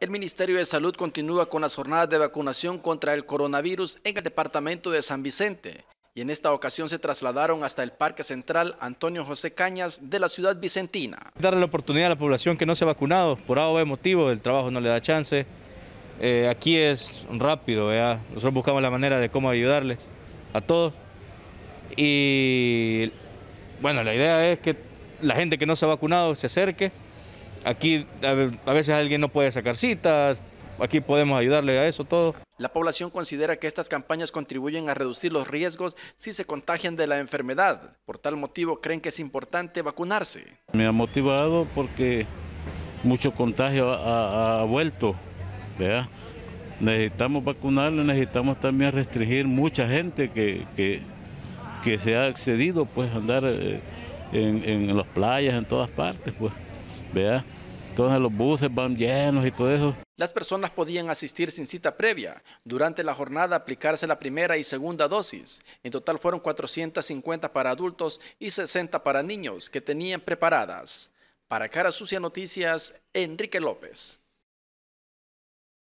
El Ministerio de Salud continúa con las jornadas de vacunación contra el coronavirus en el departamento de San Vicente y en esta ocasión se trasladaron hasta el Parque Central Antonio José Cañas de la ciudad vicentina. Darle la oportunidad a la población que no se ha vacunado por A o B motivo, el trabajo no le da chance. Eh, aquí es rápido, nosotros buscamos la manera de cómo ayudarles a todos. Y bueno, la idea es que la gente que no se ha vacunado se acerque, Aquí a veces alguien no puede sacar citas, aquí podemos ayudarle a eso todo. La población considera que estas campañas contribuyen a reducir los riesgos si se contagian de la enfermedad. Por tal motivo creen que es importante vacunarse. Me ha motivado porque mucho contagio ha, vuelto. ¿verdad? Necesitamos vacunarlo, necesitamos también restringir mucha gente que, que, se ha accedido pues, a andar eh, en, en las playas, en todas partes. Pues vea todos los buses van llenos y todo eso. Las personas podían asistir sin cita previa. Durante la jornada aplicarse la primera y segunda dosis. En total fueron 450 para adultos y 60 para niños que tenían preparadas. Para Cara Sucia Noticias, Enrique López.